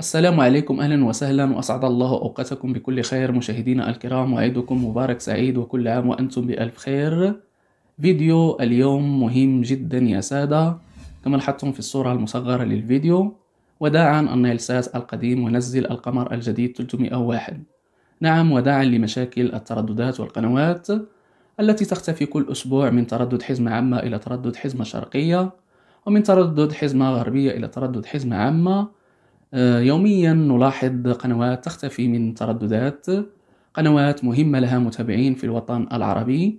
السلام عليكم أهلا وسهلا وأسعد الله أوقاتكم بكل خير مشاهدينا الكرام وعيدكم مبارك سعيد وكل عام وأنتم بألف خير فيديو اليوم مهم جدا يا سادة كما لاحظتم في الصورة المصغرة للفيديو وداعا النيلسات القديم ونزل القمر الجديد 301 نعم وداعا لمشاكل الترددات والقنوات التي تختفي كل أسبوع من تردد حزمة عامة إلى تردد حزمة شرقية ومن تردد حزمة غربية إلى تردد حزمة عامة آه، يوميا نلاحظ قنوات تختفي من ترددات قنوات مهمة لها متابعين في الوطن العربي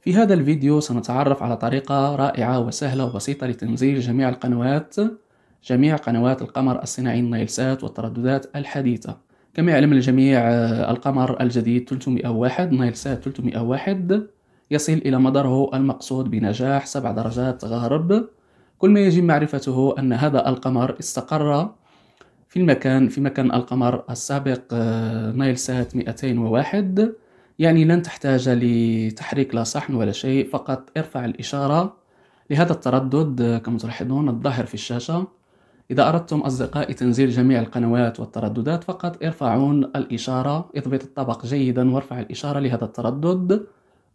في هذا الفيديو سنتعرف على طريقة رائعة وسهلة وبسيطة لتنزيل جميع القنوات جميع قنوات القمر الصناعي النايلسات والترددات الحديثة كما يعلم الجميع آه، القمر الجديد 301 نايلسات 301 يصل إلى مداره المقصود بنجاح سبع درجات غرب كل ما يجب معرفته أن هذا القمر استقر في المكان في مكان القمر السابق نايل سات 201 يعني لن تحتاج لتحريك لا صحن ولا شيء فقط ارفع الإشارة لهذا التردد آه، كما تلاحظون الظاهر في الشاشة إذا أردتم أصدقائي تنزيل جميع القنوات والترددات فقط ارفعون الإشارة اضبط الطبق جيدا وارفع الإشارة لهذا التردد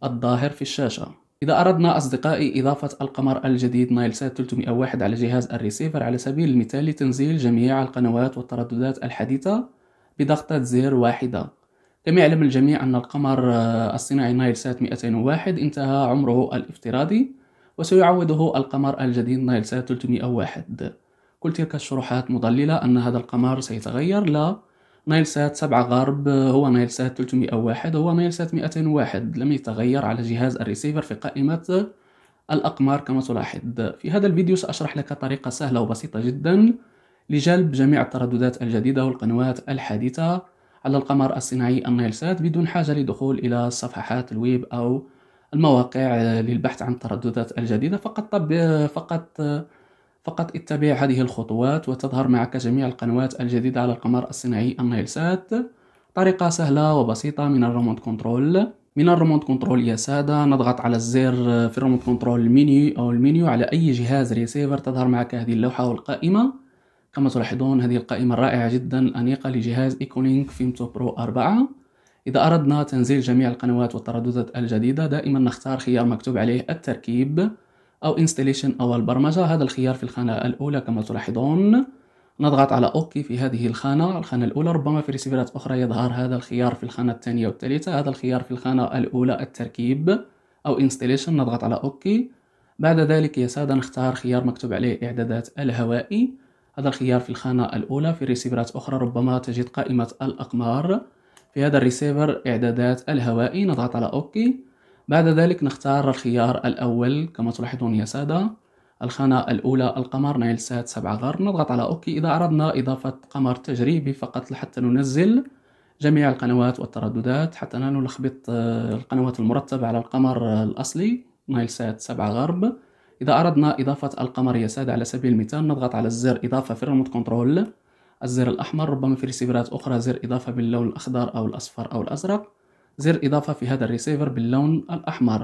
الظاهر في الشاشة إذا أردنا أصدقائي إضافة القمر الجديد نايلسات 301 على جهاز الريسيفر على سبيل المثال لتنزيل جميع القنوات والترددات الحديثة بضغطة زر واحدة كما يعلم الجميع أن القمر الصناعي نايلسات 201 انتهى عمره الافتراضي وسيعوضه القمر الجديد نايلسات 301 كل تلك الشروحات مضللة أن هذا القمر سيتغير لا نايل سات 7 غرب هو نايل سات 301 هو نايل سات 201 لم يتغير على جهاز الريسيفر في قائمة الأقمار كما تلاحظ في هذا الفيديو سأشرح لك طريقة سهلة وبسيطة جدا لجلب جميع الترددات الجديدة والقنوات الحديثة على القمر الصناعي النايل سات بدون حاجة لدخول إلى صفحات الويب أو المواقع للبحث عن الترددات الجديدة فقط طب فقط فقط اتبع هذه الخطوات وتظهر معك جميع القنوات الجديدة على القمر الصناعي النيلسات طريقة سهلة وبسيطة من الريموت كنترول من الريموت كنترول يا سادة نضغط على الزر في الريموت كنترول المينيو أو المينيو على أي جهاز ريسيفر تظهر معك هذه اللوحة والقائمة كما تلاحظون هذه القائمة الرائعة جدا أنيقة لجهاز إيكونينك فيمتو برو 4 إذا أردنا تنزيل جميع القنوات والترددات الجديدة دائما نختار خيار مكتوب عليه التركيب أو Installation أو البرمجة هذا الخيار في الخانة الأولى كما تلاحظون نضغط على OK في هذه الخانة الخانة الأولى ربما في ريسيفرات أخرى يظهر هذا الخيار في الخانة الثانية والثالثة هذا الخيار في الخانة الأولى التركيب أو Installation نضغط على OK بعد ذلك يا سادة نختار خيار مكتوب عليه إعدادات الهوائي هذا الخيار في الخانة الأولى في ريسيفرات أخرى ربما تجد قائمة الأقمار في هذا الريسيفر إعدادات الهوائي نضغط على أوكي بعد ذلك نختار الخيار الأول كما تلاحظون يا سادة الخانة الأولى القمر نايل سات سبعة غرب نضغط على أوكي إذا أردنا إضافة قمر تجريبي فقط حتى ننزل جميع القنوات والترددات حتى لا نلخبط آه، القنوات المرتبة على القمر الأصلي نايل سات سبعة غرب إذا أردنا إضافة القمر يا سادة على سبيل المثال نضغط على الزر إضافة في الريموت كنترول الزر الأحمر ربما في ريسيفرات أخرى زر إضافة باللون الأخضر أو الأصفر أو الأزرق زر إضافة في هذا الريسيفر باللون الأحمر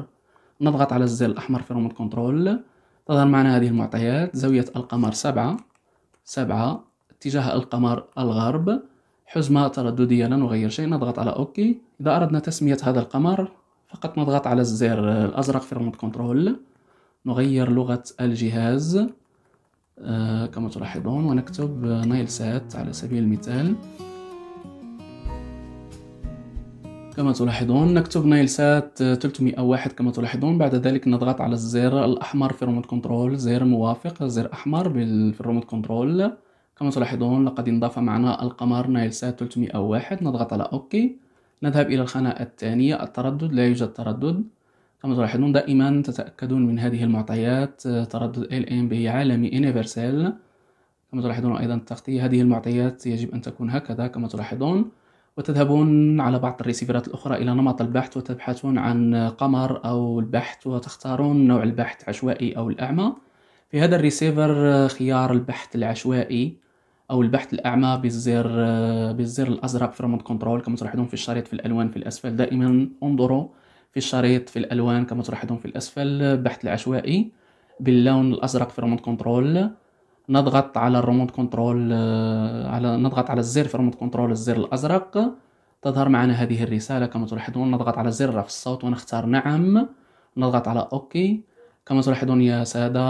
نضغط على الزر الأحمر في ريموت كنترول تظهر معنا هذه المعطيات زاوية القمر سبعة سبعة اتجاه القمر الغرب حزمة ترددية لا نغير شيء نضغط على أوكي إذا أردنا تسمية هذا القمر فقط نضغط على الزر الأزرق في ريموت كنترول نغير لغة الجهاز آه، كما تلاحظون ونكتب نايل سات على سبيل المثال كما تلاحظون نكتب نيلسات 301 كما تلاحظون بعد ذلك نضغط على الزر الأحمر في الريموت كنترول زر موافق زر أحمر في الريموت كنترول كما تلاحظون لقد انضاف معنا القمر نيلسات 301 نضغط على أوكي نذهب إلى الخانة الثانية التردد لا يوجد تردد كما تلاحظون دائما تتأكدون من هذه المعطيات تردد LMB عالمي universal كما تلاحظون أيضا التغطية هذه المعطيات يجب أن تكون هكذا كما تلاحظون وتذهبون على بعض الريسيفرات الأخرى إلى نمط البحث وتبحثون عن قمر أو البحث وتختارون نوع البحث عشوائي أو الأعمى في هذا الريسيفر آه، خيار البحث العشوائي أو البحث الأعمى بالزر آه، بالزر الأزرق في ريموت كنترول كما تلاحظون في الشريط في الألوان في الأسفل دائما انظروا في الشريط في الألوان كما تلاحظون في الأسفل البحث آه، العشوائي باللون الأزرق في ريموت كنترول نضغط على الريموت كنترول آه، على نضغط على الزر في الريموت كنترول الزر الازرق تظهر معنا هذه الرسالة كما تلاحظون نضغط على زر رفع الصوت ونختار نعم نضغط على اوكي كما تلاحظون يا سادة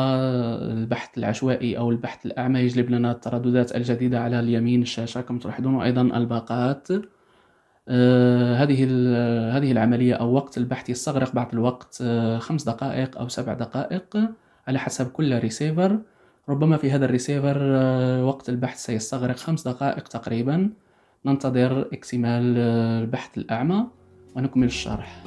البحث العشوائي أو البحث الأعمى يجلب لنا الترددات الجديدة على اليمين الشاشة كما تلاحظون وأيضا الباقات آه هذه هذه العملية أو وقت البحث يستغرق بعض الوقت آه خمس دقائق أو سبع دقائق على حسب كل ريسيفر ربما في هذا الريسيفر آه، وقت البحث سيستغرق خمس دقائق تقريبا ننتظر اكتمال آه، البحث الأعمى ونكمل الشرح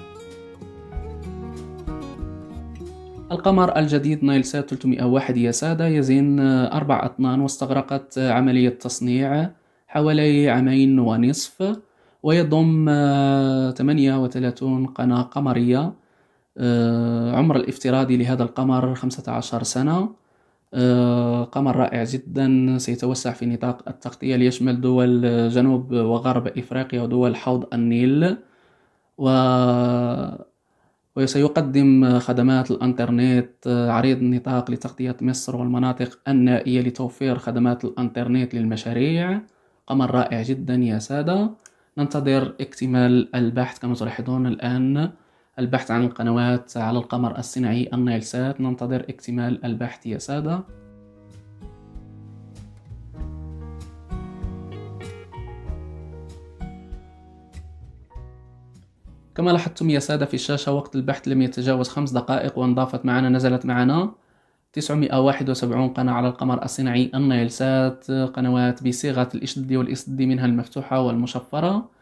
القمر الجديد نايل سات 301 يا سادة يزن أربع أطنان واستغرقت آه، عملية تصنيع حوالي عامين ونصف ويضم 38 قناة قمرية عمر الافتراضي لهذا القمر 15 سنة آه، قمر رائع جدا سيتوسع في نطاق التغطية ليشمل دول جنوب وغرب إفريقيا ودول حوض النيل و وسيقدم خدمات الانترنت آه، عريض النطاق لتغطية مصر والمناطق النائية لتوفير خدمات الانترنت للمشاريع قمر رائع جدا يا سادة ننتظر اكتمال البحث كما تلاحظون الآن البحث عن القنوات على القمر الصناعي النايل سات ننتظر اكتمال البحث يا سادة كما لاحظتم يا سادة في الشاشة وقت البحث لم يتجاوز خمس دقائق وانضافت معنا نزلت معنا 971 قناة على القمر الصناعي النايل سات قنوات بصيغة الإشدي والإسدي منها المفتوحة والمشفرة